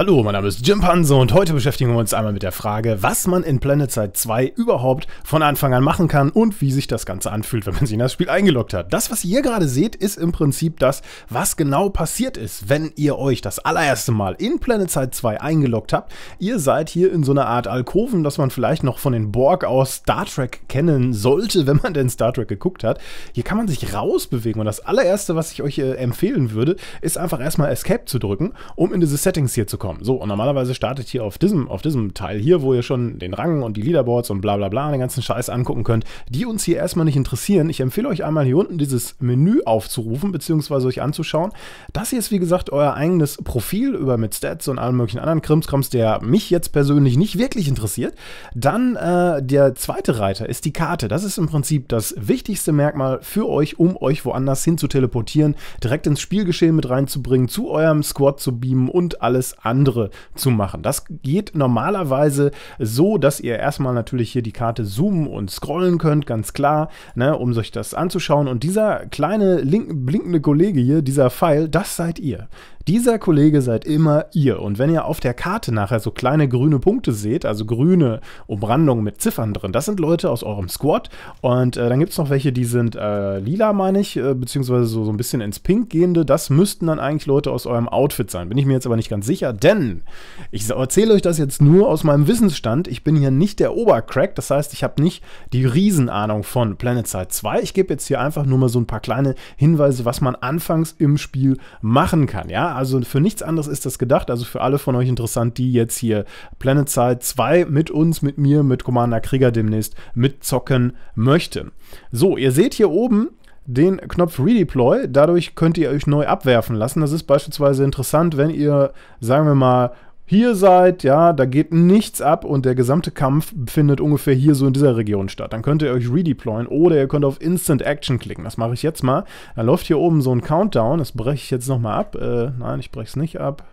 Hallo, mein Name ist Jim Panzer und heute beschäftigen wir uns einmal mit der Frage, was man in Planet Side 2 überhaupt von Anfang an machen kann und wie sich das Ganze anfühlt, wenn man sich in das Spiel eingeloggt hat. Das, was ihr gerade seht, ist im Prinzip das, was genau passiert ist, wenn ihr euch das allererste Mal in Planet Side 2 eingeloggt habt. Ihr seid hier in so einer Art Alkoven, das man vielleicht noch von den Borg aus Star Trek kennen sollte, wenn man denn Star Trek geguckt hat. Hier kann man sich rausbewegen und das allererste, was ich euch äh, empfehlen würde, ist einfach erstmal Escape zu drücken, um in diese Settings hier zu kommen bekommen. So, und normalerweise startet hier auf diesem, auf diesem Teil hier, wo ihr schon den Rang und die Leaderboards und bla bla bla, den ganzen Scheiß angucken könnt, die uns hier erstmal nicht interessieren. Ich empfehle euch einmal hier unten dieses Menü aufzurufen, beziehungsweise euch anzuschauen. Das hier ist, wie gesagt, euer eigenes Profil über mit Stats und allen möglichen anderen Krimskrams, der mich jetzt persönlich nicht wirklich interessiert. Dann äh, der zweite Reiter ist die Karte. Das ist im Prinzip das wichtigste Merkmal für euch, um euch woanders hin zu teleportieren, direkt ins Spielgeschehen mit reinzubringen, zu eurem Squad zu beamen und alles an andere zu machen. Das geht normalerweise so, dass ihr erstmal natürlich hier die Karte zoomen und scrollen könnt, ganz klar, ne, um sich das anzuschauen. Und dieser kleine link, blinkende Kollege hier, dieser Pfeil, das seid ihr. Dieser Kollege seid immer ihr. Und wenn ihr auf der Karte nachher so kleine grüne Punkte seht, also grüne Umrandungen mit Ziffern drin, das sind Leute aus eurem Squad. Und äh, dann gibt es noch welche, die sind äh, lila, meine ich, äh, beziehungsweise so, so ein bisschen ins Pink gehende. Das müssten dann eigentlich Leute aus eurem Outfit sein. Bin ich mir jetzt aber nicht ganz sicher, denn ich erzähle euch das jetzt nur aus meinem Wissensstand. Ich bin hier nicht der Obercrack, das heißt, ich habe nicht die Riesenahnung von Planet Side 2. Ich gebe jetzt hier einfach nur mal so ein paar kleine Hinweise, was man anfangs im Spiel machen kann. Ja, also für nichts anderes ist das gedacht. Also für alle von euch interessant, die jetzt hier Planet Side 2 mit uns, mit mir, mit Commander Krieger demnächst mitzocken möchten. So, ihr seht hier oben, den Knopf Redeploy. Dadurch könnt ihr euch neu abwerfen lassen. Das ist beispielsweise interessant, wenn ihr, sagen wir mal, hier seid, ja, da geht nichts ab und der gesamte Kampf findet ungefähr hier so in dieser Region statt. Dann könnt ihr euch redeployen oder ihr könnt auf Instant Action klicken. Das mache ich jetzt mal. Dann läuft hier oben so ein Countdown. Das breche ich jetzt nochmal ab. Äh, nein, ich breche es nicht ab.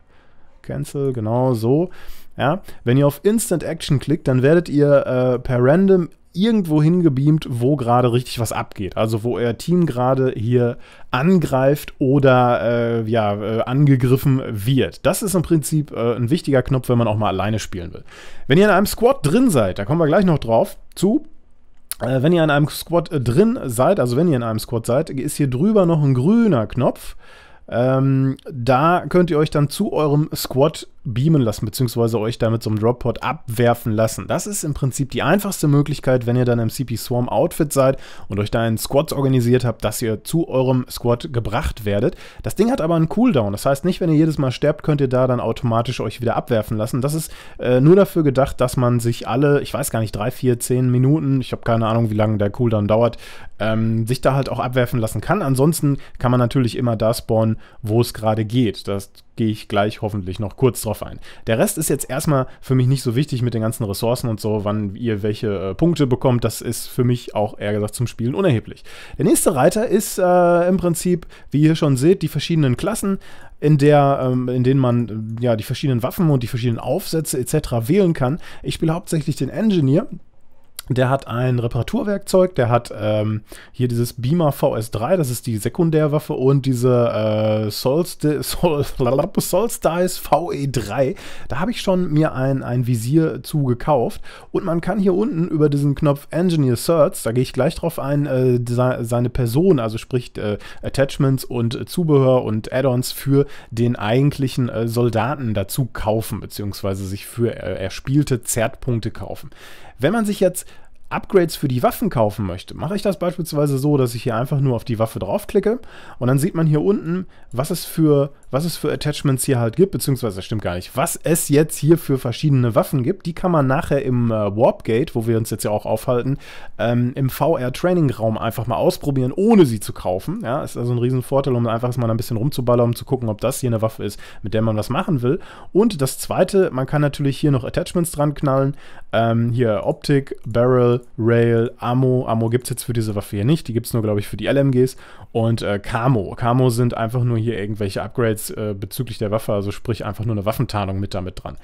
Cancel, genau so. Ja, wenn ihr auf Instant Action klickt, dann werdet ihr äh, per Random irgendwo hingebeamt, wo gerade richtig was abgeht. Also wo euer Team gerade hier angreift oder äh, ja, äh, angegriffen wird. Das ist im Prinzip äh, ein wichtiger Knopf, wenn man auch mal alleine spielen will. Wenn ihr in einem Squad drin seid, da kommen wir gleich noch drauf zu, äh, wenn ihr in einem Squad äh, drin seid, also wenn ihr in einem Squad seid, ist hier drüber noch ein grüner Knopf. Ähm, da könnt ihr euch dann zu eurem Squad beamen lassen, beziehungsweise euch damit zum Drop-Pod abwerfen lassen. Das ist im Prinzip die einfachste Möglichkeit, wenn ihr dann im CP Swarm Outfit seid und euch da in Squads organisiert habt, dass ihr zu eurem Squad gebracht werdet. Das Ding hat aber einen Cooldown. Das heißt nicht, wenn ihr jedes Mal sterbt, könnt ihr da dann automatisch euch wieder abwerfen lassen. Das ist äh, nur dafür gedacht, dass man sich alle, ich weiß gar nicht, drei, vier, zehn Minuten, ich habe keine Ahnung, wie lange der Cooldown dauert, ähm, sich da halt auch abwerfen lassen kann. Ansonsten kann man natürlich immer da spawnen, wo es gerade geht. Das gehe ich gleich hoffentlich noch kurz drauf ein. Der Rest ist jetzt erstmal für mich nicht so wichtig mit den ganzen Ressourcen und so, wann ihr welche äh, Punkte bekommt. Das ist für mich auch eher gesagt zum Spielen unerheblich. Der nächste Reiter ist äh, im Prinzip, wie ihr schon seht, die verschiedenen Klassen in der, ähm, in denen man äh, ja die verschiedenen Waffen und die verschiedenen Aufsätze etc. wählen kann. Ich spiele hauptsächlich den Engineer. Der hat ein Reparaturwerkzeug, der hat ähm, hier dieses Beamer VS3, das ist die Sekundärwaffe, und diese äh, Solstice VE3. Da habe ich schon mir ein, ein Visier zugekauft. Und man kann hier unten über diesen Knopf Engineer Certs, da gehe ich gleich drauf ein, äh, seine Person, also sprich äh, Attachments und Zubehör und Add-ons für den eigentlichen äh, Soldaten dazu kaufen, beziehungsweise sich für äh, erspielte Zertpunkte kaufen. Wenn man sich jetzt Upgrades für die Waffen kaufen möchte, mache ich das beispielsweise so, dass ich hier einfach nur auf die Waffe draufklicke und dann sieht man hier unten, was es für, was es für Attachments hier halt gibt, beziehungsweise das stimmt gar nicht, was es jetzt hier für verschiedene Waffen gibt. Die kann man nachher im äh, Warp Gate, wo wir uns jetzt ja auch aufhalten, ähm, im VR-Training-Raum einfach mal ausprobieren, ohne sie zu kaufen. Ja, ist also ein Riesenvorteil, um einfach mal ein bisschen rumzuballern, um zu gucken, ob das hier eine Waffe ist, mit der man was machen will. Und das zweite, man kann natürlich hier noch Attachments dran knallen. Ähm, hier Optik, Barrel, Rail, Ammo. Ammo gibt es jetzt für diese Waffe hier nicht. Die gibt es nur, glaube ich, für die LMGs. Und äh, Camo. Camo sind einfach nur hier irgendwelche Upgrades äh, bezüglich der Waffe. Also sprich einfach nur eine Waffentarnung mit damit dran.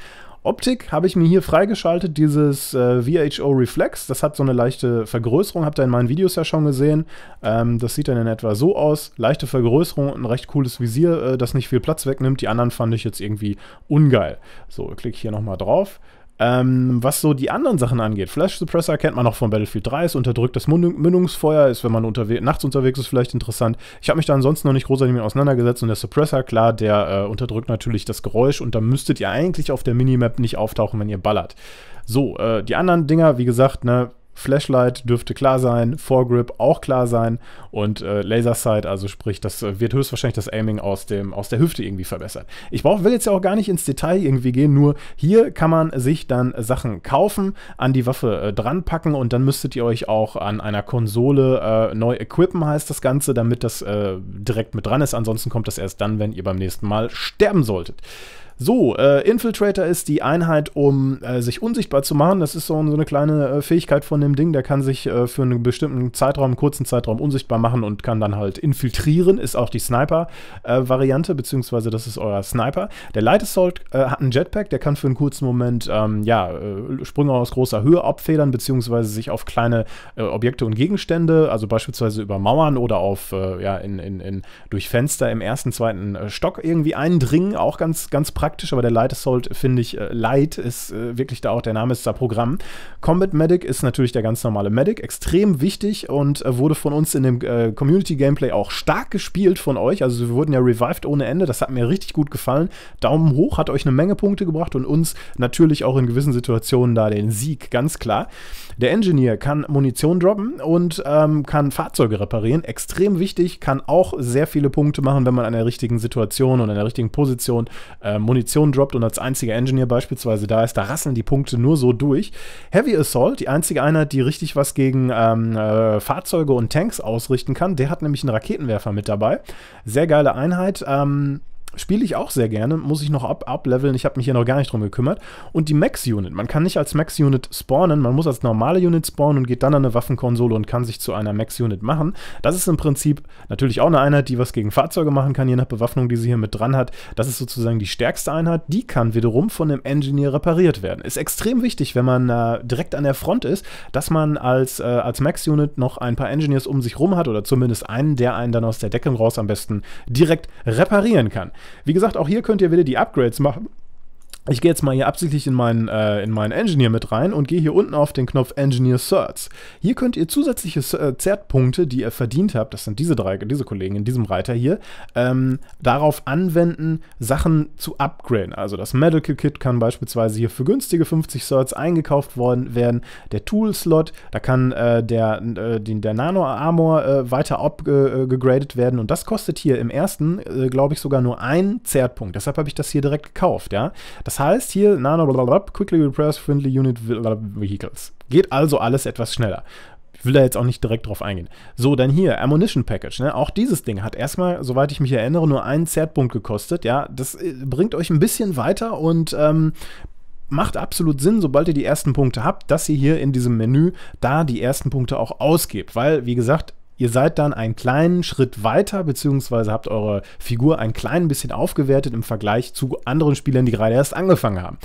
Optik habe ich mir hier freigeschaltet, dieses äh, VHO Reflex. Das hat so eine leichte Vergrößerung, habt ihr in meinen Videos ja schon gesehen. Ähm, das sieht dann in etwa so aus. Leichte Vergrößerung und ein recht cooles Visier, äh, das nicht viel Platz wegnimmt. Die anderen fand ich jetzt irgendwie ungeil. So, klicke hier nochmal drauf. Ähm, was so die anderen Sachen angeht, Flash Suppressor kennt man noch von Battlefield 3, ist unterdrücktes Mündung, Mündungsfeuer, ist, wenn man unterwe nachts unterwegs ist, vielleicht interessant. Ich habe mich da ansonsten noch nicht großartig mit auseinandergesetzt und der Suppressor, klar, der äh, unterdrückt natürlich das Geräusch und da müsstet ihr eigentlich auf der Minimap nicht auftauchen, wenn ihr ballert. So, äh, die anderen Dinger, wie gesagt, ne, Flashlight dürfte klar sein, Foregrip auch klar sein und äh, Laser Sight, also sprich, das äh, wird höchstwahrscheinlich das Aiming aus, dem, aus der Hüfte irgendwie verbessern. Ich brauch, will jetzt ja auch gar nicht ins Detail irgendwie gehen, nur hier kann man sich dann Sachen kaufen, an die Waffe äh, dranpacken und dann müsstet ihr euch auch an einer Konsole äh, neu equippen, heißt das Ganze, damit das äh, direkt mit dran ist. Ansonsten kommt das erst dann, wenn ihr beim nächsten Mal sterben solltet. So, äh, Infiltrator ist die Einheit, um äh, sich unsichtbar zu machen. Das ist so, so eine kleine äh, Fähigkeit von dem Ding. Der kann sich äh, für einen bestimmten Zeitraum, einen kurzen Zeitraum unsichtbar machen und kann dann halt infiltrieren. Ist auch die Sniper-Variante, äh, beziehungsweise das ist euer Sniper. Der Light Assault äh, hat einen Jetpack, der kann für einen kurzen Moment ähm, ja, Sprünge aus großer Höhe abfedern, beziehungsweise sich auf kleine Objekte und Gegenstände, also beispielsweise über Mauern oder auf, ja, in, in, in, durch Fenster im ersten, zweiten Stock irgendwie eindringen. Auch ganz, ganz praktisch praktisch, aber der Light Assault äh, finde ich äh, light, ist äh, wirklich da auch, der Name ist da Programm. Combat Medic ist natürlich der ganz normale Medic, extrem wichtig und äh, wurde von uns in dem äh, Community Gameplay auch stark gespielt von euch. Also wir wurden ja revived ohne Ende, das hat mir richtig gut gefallen. Daumen hoch, hat euch eine Menge Punkte gebracht und uns natürlich auch in gewissen Situationen da den Sieg, ganz klar. Der Engineer kann Munition droppen und ähm, kann Fahrzeuge reparieren. Extrem wichtig, kann auch sehr viele Punkte machen, wenn man an der richtigen Situation und an der richtigen Position äh, Munition droppt und als einziger Engineer beispielsweise da ist. Da rasseln die Punkte nur so durch. Heavy Assault, die einzige Einheit, die richtig was gegen ähm, äh, Fahrzeuge und Tanks ausrichten kann, der hat nämlich einen Raketenwerfer mit dabei. Sehr geile Einheit. Ähm, Spiele ich auch sehr gerne, muss ich noch up upleveln. Ich habe mich hier noch gar nicht drum gekümmert. Und die Max-Unit. Man kann nicht als Max-Unit spawnen, man muss als normale Unit spawnen und geht dann an eine Waffenkonsole und kann sich zu einer Max-Unit machen. Das ist im Prinzip natürlich auch eine Einheit, die was gegen Fahrzeuge machen kann, je nach Bewaffnung, die sie hier mit dran hat. Das ist sozusagen die stärkste Einheit. Die kann wiederum von dem Engineer repariert werden. Ist extrem wichtig, wenn man äh, direkt an der Front ist, dass man als, äh, als Max-Unit noch ein paar Engineers um sich rum hat oder zumindest einen, der einen dann aus der Deckung raus am besten direkt reparieren kann. Wie gesagt, auch hier könnt ihr wieder die Upgrades machen ich gehe jetzt mal hier absichtlich in meinen, äh, in meinen Engineer mit rein und gehe hier unten auf den Knopf Engineer Certs. Hier könnt ihr zusätzliche äh, Zertpunkte, die ihr verdient habt, das sind diese drei, diese Kollegen in diesem Reiter hier, ähm, darauf anwenden, Sachen zu upgraden. Also das Medical Kit kann beispielsweise hier für günstige 50 Certs eingekauft worden werden. Der Tool-Slot, da kann äh, der, äh, der Nano-Armor äh, weiter abgegradet äh, werden und das kostet hier im ersten, glaube ich, sogar nur einen Zertpunkt. Deshalb habe ich das hier direkt gekauft, ja. Das das heißt hier, nano, quickly repress friendly unit vehicles. Geht also alles etwas schneller. Ich will da jetzt auch nicht direkt drauf eingehen. So, dann hier, Ammunition Package. Ne? Auch dieses Ding hat erstmal, soweit ich mich erinnere, nur einen Zertpunkt gekostet. Ja, das äh, bringt euch ein bisschen weiter und ähm, macht absolut Sinn, sobald ihr die ersten Punkte habt, dass ihr hier in diesem Menü da die ersten Punkte auch ausgebt. Weil, wie gesagt, Ihr seid dann einen kleinen Schritt weiter, beziehungsweise habt eure Figur ein klein bisschen aufgewertet im Vergleich zu anderen Spielern, die gerade erst angefangen haben.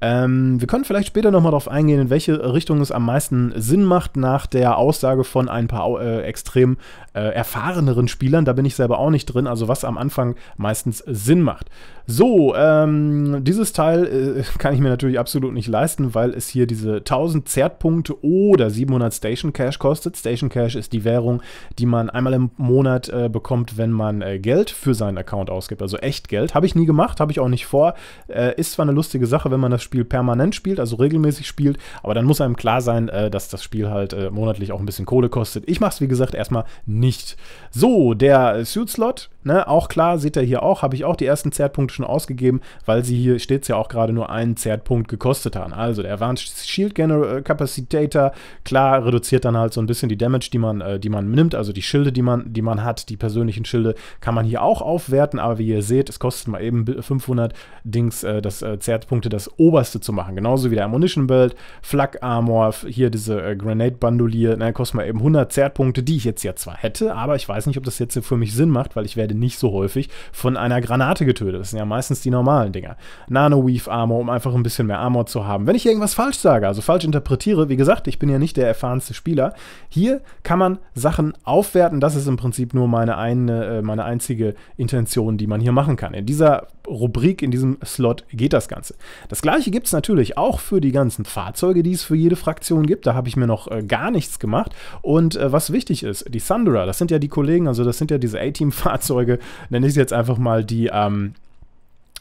Ähm, wir können vielleicht später nochmal darauf eingehen, in welche Richtung es am meisten Sinn macht, nach der Aussage von ein paar äh, extrem äh, erfahreneren Spielern. Da bin ich selber auch nicht drin, also was am Anfang meistens Sinn macht. So, ähm, dieses Teil äh, kann ich mir natürlich absolut nicht leisten, weil es hier diese 1000 Zertpunkte oder 700 Station Cash kostet. Station Cash ist die Währung, die man einmal im Monat äh, bekommt, wenn man äh, Geld für seinen Account ausgibt. Also echt Geld. Habe ich nie gemacht, habe ich auch nicht vor. Äh, ist zwar eine lustige Sache, wenn man das Spiel permanent spielt, also regelmäßig spielt, aber dann muss einem klar sein, äh, dass das Spiel halt äh, monatlich auch ein bisschen Kohle kostet. Ich mache es, wie gesagt, erstmal nicht. So, der Suit-Slot Ne, auch klar, seht ihr hier auch, habe ich auch die ersten Zertpunkte schon ausgegeben, weil sie hier stets ja auch gerade nur einen Zertpunkt gekostet haben. Also der Advanced Shield Gener äh, Capacitator, klar, reduziert dann halt so ein bisschen die Damage, die man, äh, die man nimmt, also die Schilde, die man, die man hat, die persönlichen Schilde, kann man hier auch aufwerten, aber wie ihr seht, es kostet mal eben 500 Dings, äh, das äh, Zertpunkte, das oberste zu machen. Genauso wie der Ammunition Belt, Flak Armor, hier diese äh, Grenade Bandolier, ne, kostet mal eben 100 Zertpunkte, die ich jetzt ja zwar hätte, aber ich weiß nicht, ob das jetzt für mich Sinn macht, weil ich werde leider nicht so häufig, von einer Granate getötet. Das sind ja meistens die normalen Dinger. Nano-Weave-Armor, um einfach ein bisschen mehr Armor zu haben. Wenn ich irgendwas falsch sage, also falsch interpretiere, wie gesagt, ich bin ja nicht der erfahrenste Spieler. Hier kann man Sachen aufwerten. Das ist im Prinzip nur meine, eine, äh, meine einzige Intention, die man hier machen kann. In dieser Rubrik, in diesem Slot geht das Ganze. Das gleiche gibt es natürlich auch für die ganzen Fahrzeuge, die es für jede Fraktion gibt. Da habe ich mir noch äh, gar nichts gemacht. Und äh, was wichtig ist, die Thunderer, das sind ja die Kollegen, also das sind ja diese A-Team-Fahrzeuge, Folge, nenne ich sie jetzt einfach mal die, ähm,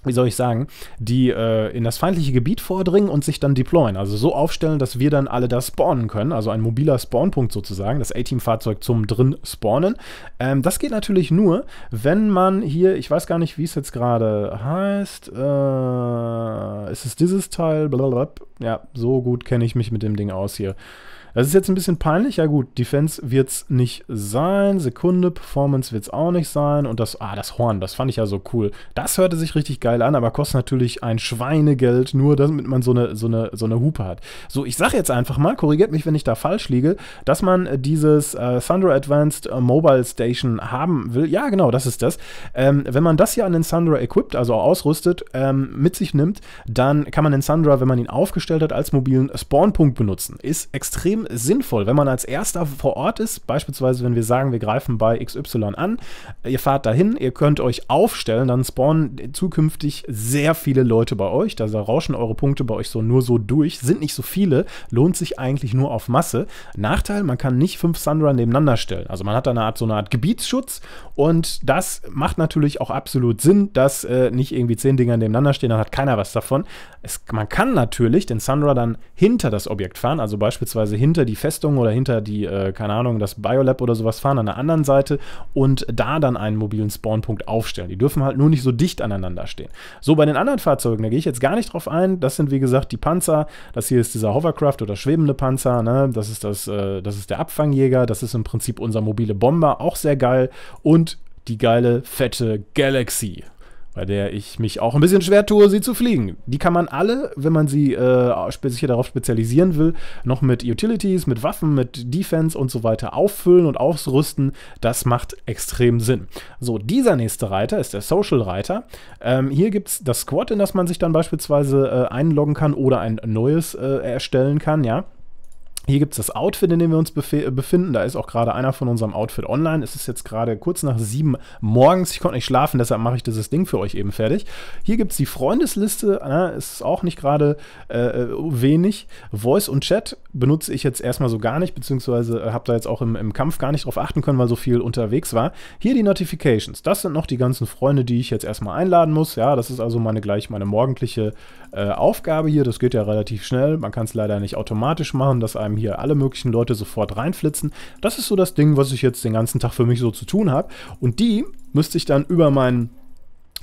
wie soll ich sagen, die äh, in das feindliche Gebiet vordringen und sich dann deployen. Also so aufstellen, dass wir dann alle da spawnen können. Also ein mobiler Spawnpunkt sozusagen, das A-Team-Fahrzeug zum drin spawnen. Ähm, das geht natürlich nur, wenn man hier, ich weiß gar nicht, wie es jetzt gerade heißt, äh, ist es dieses Teil? Blablabla. Ja, so gut kenne ich mich mit dem Ding aus hier. Das ist jetzt ein bisschen peinlich. Ja gut, Defense wird es nicht sein. Sekunde, Performance wird es auch nicht sein. Und das, ah, das Horn, das fand ich ja so cool. Das hörte sich richtig geil an, aber kostet natürlich ein Schweinegeld, nur damit man so eine, so eine, so eine Hupe hat. So, ich sage jetzt einfach mal, korrigiert mich, wenn ich da falsch liege, dass man äh, dieses äh, Thunder Advanced äh, Mobile Station haben will. Ja, genau, das ist das. Ähm, wenn man das hier an den Thunder equipped, also ausrüstet, ähm, mit sich nimmt, dann kann man den Thunder, wenn man ihn aufgestellt hat, als mobilen Spawnpunkt benutzen. Ist extrem extrem sinnvoll, wenn man als Erster vor Ort ist, beispielsweise wenn wir sagen, wir greifen bei XY an, ihr fahrt dahin, ihr könnt euch aufstellen, dann spawnen zukünftig sehr viele Leute bei euch, da rauschen eure Punkte bei euch so nur so durch, sind nicht so viele, lohnt sich eigentlich nur auf Masse. Nachteil, man kann nicht fünf Sunrun nebeneinander stellen, also man hat da eine Art, so eine Art Gebietsschutz und das macht natürlich auch absolut Sinn, dass äh, nicht irgendwie zehn Dinger nebeneinander stehen, dann hat keiner was davon. Es, man kann natürlich den Sunrun dann hinter das Objekt fahren, also beispielsweise hinter hinter die Festung oder hinter die, äh, keine Ahnung, das Biolab oder sowas fahren an der anderen Seite und da dann einen mobilen Spawnpunkt aufstellen. Die dürfen halt nur nicht so dicht aneinander stehen. So bei den anderen Fahrzeugen, da gehe ich jetzt gar nicht drauf ein. Das sind wie gesagt die Panzer. Das hier ist dieser Hovercraft oder schwebende Panzer. Ne? Das ist das, äh, das ist der Abfangjäger. Das ist im Prinzip unser mobile Bomber, auch sehr geil. Und die geile fette Galaxy bei der ich mich auch ein bisschen schwer tue, sie zu fliegen. Die kann man alle, wenn man sie äh, sich hier darauf spezialisieren will, noch mit Utilities, mit Waffen, mit Defense und so weiter auffüllen und ausrüsten. Das macht extrem Sinn. So, dieser nächste Reiter ist der Social Reiter. Ähm, hier gibt es das Squad, in das man sich dann beispielsweise äh, einloggen kann oder ein neues äh, erstellen kann, ja. Hier gibt es das Outfit, in dem wir uns äh, befinden. Da ist auch gerade einer von unserem Outfit online. Es ist jetzt gerade kurz nach sieben morgens. Ich konnte nicht schlafen, deshalb mache ich dieses Ding für euch eben fertig. Hier gibt es die Freundesliste. Na, ist auch nicht gerade äh, äh, wenig. Voice und Chat benutze ich jetzt erstmal so gar nicht, beziehungsweise äh, habe da jetzt auch im, im, Kampf gar nicht drauf achten können, weil so viel unterwegs war. Hier die Notifications. Das sind noch die ganzen Freunde, die ich jetzt erstmal einladen muss. Ja, das ist also meine gleich meine morgendliche äh, Aufgabe hier. Das geht ja relativ schnell. Man kann es leider nicht automatisch machen, dass einem einem hier alle möglichen Leute sofort reinflitzen. Das ist so das Ding, was ich jetzt den ganzen Tag für mich so zu tun habe. Und die müsste ich dann über meinen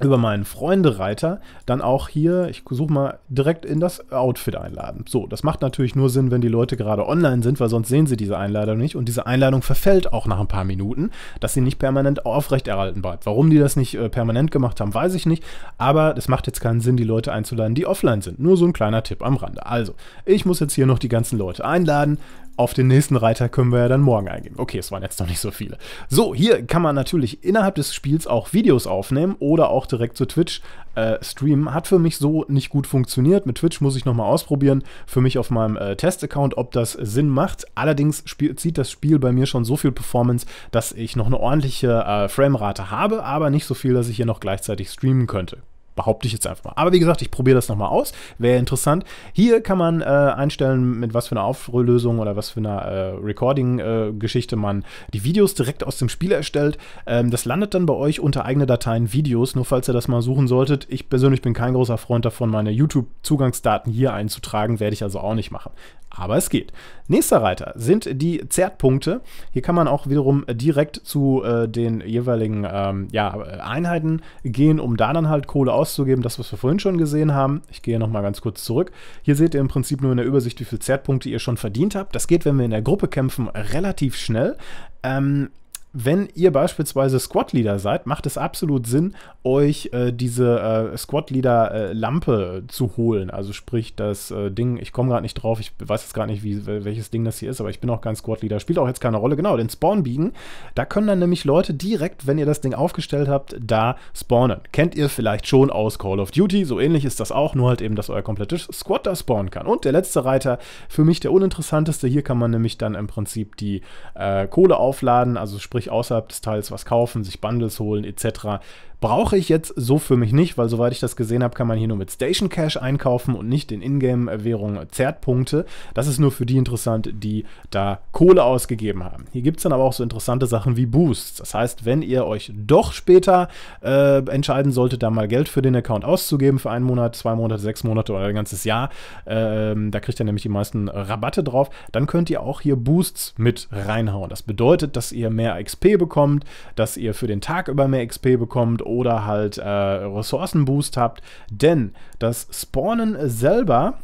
über meinen Freundereiter dann auch hier, ich suche mal direkt in das Outfit einladen. So, das macht natürlich nur Sinn, wenn die Leute gerade online sind, weil sonst sehen sie diese Einladung nicht und diese Einladung verfällt auch nach ein paar Minuten, dass sie nicht permanent aufrechterhalten bleibt. Warum die das nicht äh, permanent gemacht haben, weiß ich nicht, aber es macht jetzt keinen Sinn, die Leute einzuladen, die offline sind. Nur so ein kleiner Tipp am Rande. Also, ich muss jetzt hier noch die ganzen Leute einladen, auf den nächsten Reiter können wir ja dann morgen eingehen. Okay, es waren jetzt noch nicht so viele. So, hier kann man natürlich innerhalb des Spiels auch Videos aufnehmen oder auch direkt zu Twitch äh, streamen. Hat für mich so nicht gut funktioniert. Mit Twitch muss ich nochmal ausprobieren, für mich auf meinem äh, Test-Account, ob das Sinn macht. Allerdings zieht das Spiel bei mir schon so viel Performance, dass ich noch eine ordentliche äh, Framerate habe, aber nicht so viel, dass ich hier noch gleichzeitig streamen könnte. Behaupte ich jetzt einfach mal. Aber wie gesagt, ich probiere das nochmal aus. Wäre interessant. Hier kann man äh, einstellen, mit was für einer Auflösung oder was für einer äh, Recording-Geschichte äh, man die Videos direkt aus dem Spiel erstellt. Ähm, das landet dann bei euch unter eigene Dateien Videos, nur falls ihr das mal suchen solltet. Ich persönlich bin kein großer Freund davon, meine YouTube-Zugangsdaten hier einzutragen, werde ich also auch nicht machen. Aber es geht. Nächster Reiter sind die Zertpunkte. Hier kann man auch wiederum direkt zu äh, den jeweiligen ähm, ja, Einheiten gehen, um da dann halt Kohle aus auszugeben, das, was wir vorhin schon gesehen haben. Ich gehe nochmal ganz kurz zurück. Hier seht ihr im Prinzip nur in der Übersicht, wie viele Zertpunkte ihr schon verdient habt. Das geht, wenn wir in der Gruppe kämpfen, relativ schnell. Ähm, wenn ihr beispielsweise Squad-Leader seid, macht es absolut Sinn, euch äh, diese äh, Squad-Leader-Lampe zu holen. Also sprich, das äh, Ding, ich komme gerade nicht drauf, ich weiß jetzt gerade nicht, wie, welches Ding das hier ist, aber ich bin auch kein Squad-Leader, spielt auch jetzt keine Rolle. Genau, den Spawn biegen. Da können dann nämlich Leute direkt, wenn ihr das Ding aufgestellt habt, da spawnen. Kennt ihr vielleicht schon aus Call of Duty, so ähnlich ist das auch, nur halt eben, dass euer komplettes Squad da spawnen kann. Und der letzte Reiter, für mich der uninteressanteste, hier kann man nämlich dann im Prinzip die äh, Kohle aufladen, also sprich, sprich außerhalb des Teils was kaufen, sich Bundles holen etc. Brauche ich jetzt so für mich nicht, weil soweit ich das gesehen habe, kann man hier nur mit Station Cash einkaufen und nicht in Ingame-Währung Zertpunkte. Das ist nur für die interessant, die da Kohle ausgegeben haben. Hier gibt es dann aber auch so interessante Sachen wie Boosts. Das heißt, wenn ihr euch doch später äh, entscheiden solltet, da mal Geld für den Account auszugeben, für einen Monat, zwei Monate, sechs Monate oder ein ganzes Jahr, äh, da kriegt ihr nämlich die meisten Rabatte drauf, dann könnt ihr auch hier Boosts mit reinhauen. Das bedeutet, dass ihr mehr XP bekommt, dass ihr für den Tag über mehr XP bekommt oder halt äh, Ressourcenboost habt. Denn das Spawnen selber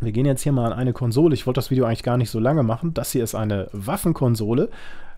wir gehen jetzt hier mal an eine Konsole. Ich wollte das Video eigentlich gar nicht so lange machen. Das hier ist eine Waffenkonsole.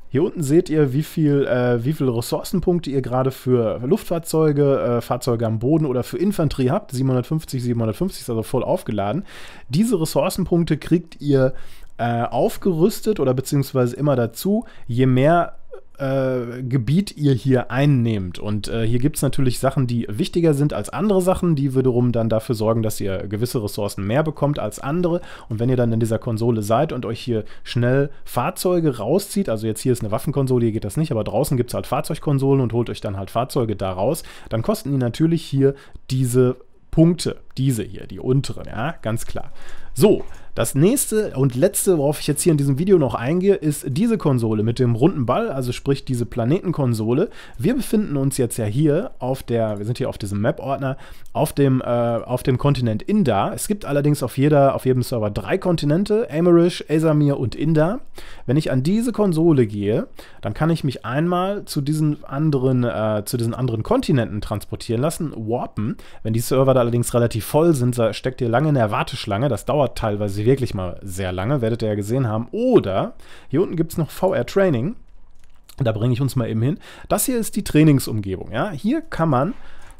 Hier unten seht ihr, wie viele äh, viel Ressourcenpunkte ihr gerade für Luftfahrzeuge, äh, Fahrzeuge am Boden oder für Infanterie habt. 750, 750 ist also voll aufgeladen. Diese Ressourcenpunkte kriegt ihr äh, aufgerüstet oder beziehungsweise immer dazu, je mehr äh, Gebiet ihr hier einnehmt. Und äh, hier gibt es natürlich Sachen, die wichtiger sind als andere Sachen, die wiederum dann dafür sorgen, dass ihr gewisse Ressourcen mehr bekommt als andere. Und wenn ihr dann in dieser Konsole seid und euch hier schnell Fahrzeuge rauszieht, also jetzt hier ist eine Waffenkonsole, hier geht das nicht, aber draußen gibt es halt Fahrzeugkonsolen und holt euch dann halt Fahrzeuge da raus, dann kosten die natürlich hier diese Punkte, diese hier, die unteren, ja, ganz klar. So, das nächste und letzte, worauf ich jetzt hier in diesem Video noch eingehe, ist diese Konsole mit dem runden Ball, also sprich diese Planetenkonsole. Wir befinden uns jetzt ja hier auf der, wir sind hier auf diesem Map-Ordner, auf, dem, äh, auf dem Kontinent Inda. Es gibt allerdings auf, jeder, auf jedem Server drei Kontinente, Amarish, Asamir und Inda. Wenn ich an diese Konsole gehe, dann kann ich mich einmal zu diesen anderen, äh, zu diesen anderen Kontinenten transportieren lassen, warpen. Wenn die Server da allerdings relativ voll sind, steckt ihr lange in der Warteschlange. Das dauert teilweise wieder wirklich mal sehr lange, werdet ihr ja gesehen haben. Oder hier unten gibt es noch VR-Training. Da bringe ich uns mal eben hin. Das hier ist die Trainingsumgebung. Ja? Hier kann man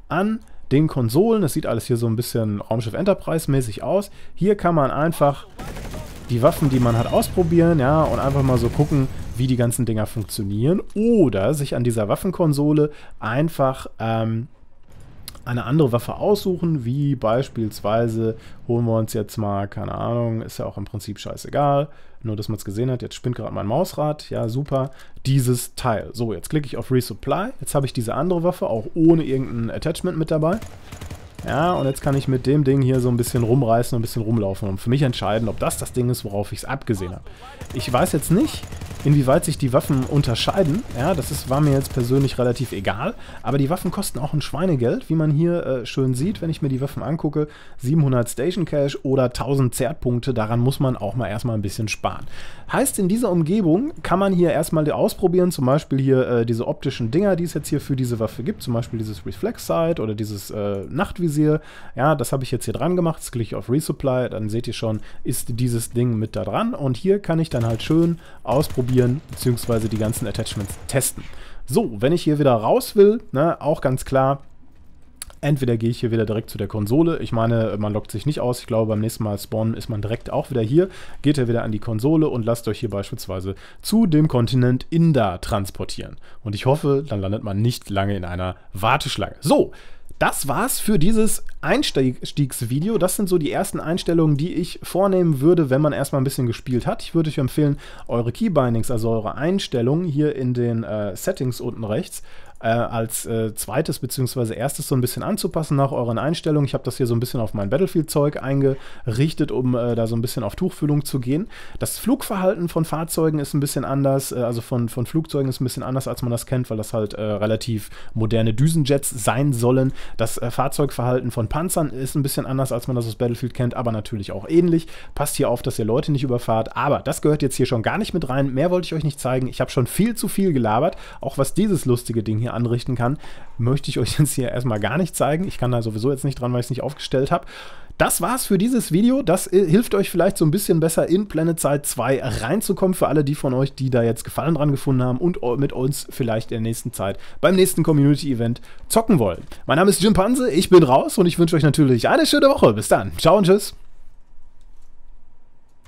an den Konsolen, das sieht alles hier so ein bisschen Raumschiff Enterprise mäßig aus, hier kann man einfach die Waffen, die man hat, ausprobieren, ja, und einfach mal so gucken, wie die ganzen Dinger funktionieren. Oder sich an dieser Waffenkonsole einfach ähm, eine andere Waffe aussuchen, wie beispielsweise holen wir uns jetzt mal, keine Ahnung, ist ja auch im Prinzip scheißegal, nur dass man es gesehen hat, jetzt spinnt gerade mein Mausrad, ja super, dieses Teil. So, jetzt klicke ich auf Resupply, jetzt habe ich diese andere Waffe, auch ohne irgendein Attachment mit dabei. Ja, und jetzt kann ich mit dem Ding hier so ein bisschen rumreißen und ein bisschen rumlaufen und für mich entscheiden, ob das das Ding ist, worauf ich es abgesehen habe. Ich weiß jetzt nicht, inwieweit sich die Waffen unterscheiden. Ja, das ist, war mir jetzt persönlich relativ egal. Aber die Waffen kosten auch ein Schweinegeld, wie man hier äh, schön sieht, wenn ich mir die Waffen angucke. 700 Station Cash oder 1000 Zertpunkte, daran muss man auch mal erstmal ein bisschen sparen. Heißt, in dieser Umgebung kann man hier erstmal ausprobieren, zum Beispiel hier äh, diese optischen Dinger, die es jetzt hier für diese Waffe gibt, zum Beispiel dieses Reflex Sight oder dieses äh, Nachtvisor sehe, ja, das habe ich jetzt hier dran gemacht, jetzt klicke ich auf Resupply, dann seht ihr schon, ist dieses Ding mit da dran und hier kann ich dann halt schön ausprobieren bzw. die ganzen Attachments testen. So, wenn ich hier wieder raus will, ne, auch ganz klar, Entweder gehe ich hier wieder direkt zu der Konsole. Ich meine, man lockt sich nicht aus. Ich glaube, beim nächsten Mal spawnen ist man direkt auch wieder hier. Geht ihr wieder an die Konsole und lasst euch hier beispielsweise zu dem Kontinent Inda transportieren. Und ich hoffe, dann landet man nicht lange in einer Warteschlange. So, das war's für dieses Einstiegsvideo. Das sind so die ersten Einstellungen, die ich vornehmen würde, wenn man erstmal ein bisschen gespielt hat. Ich würde euch empfehlen, eure Keybindings, also eure Einstellungen hier in den äh, Settings unten rechts, äh, als äh, zweites bzw. erstes so ein bisschen anzupassen nach euren Einstellungen. Ich habe das hier so ein bisschen auf mein Battlefield-Zeug eingerichtet, um äh, da so ein bisschen auf Tuchfüllung zu gehen. Das Flugverhalten von Fahrzeugen ist ein bisschen anders, äh, also von, von Flugzeugen ist ein bisschen anders, als man das kennt, weil das halt äh, relativ moderne Düsenjets sein sollen. Das äh, Fahrzeugverhalten von Panzern ist ein bisschen anders, als man das aus Battlefield kennt, aber natürlich auch ähnlich. Passt hier auf, dass ihr Leute nicht überfahrt, aber das gehört jetzt hier schon gar nicht mit rein. Mehr wollte ich euch nicht zeigen. Ich habe schon viel zu viel gelabert, auch was dieses lustige Ding hier Dinge anrichten kann, möchte ich euch jetzt hier erstmal gar nicht zeigen. Ich kann da sowieso jetzt nicht dran, weil ich es nicht aufgestellt habe. Das war's für dieses Video. Das äh, hilft euch vielleicht so ein bisschen besser in Planet Side 2 reinzukommen. Für alle die von euch, die da jetzt Gefallen dran gefunden haben und mit uns vielleicht in der nächsten Zeit beim nächsten Community-Event zocken wollen. Mein Name ist Jim Panse, ich bin raus und ich wünsche euch natürlich eine schöne Woche. Bis dann. Ciao und tschüss.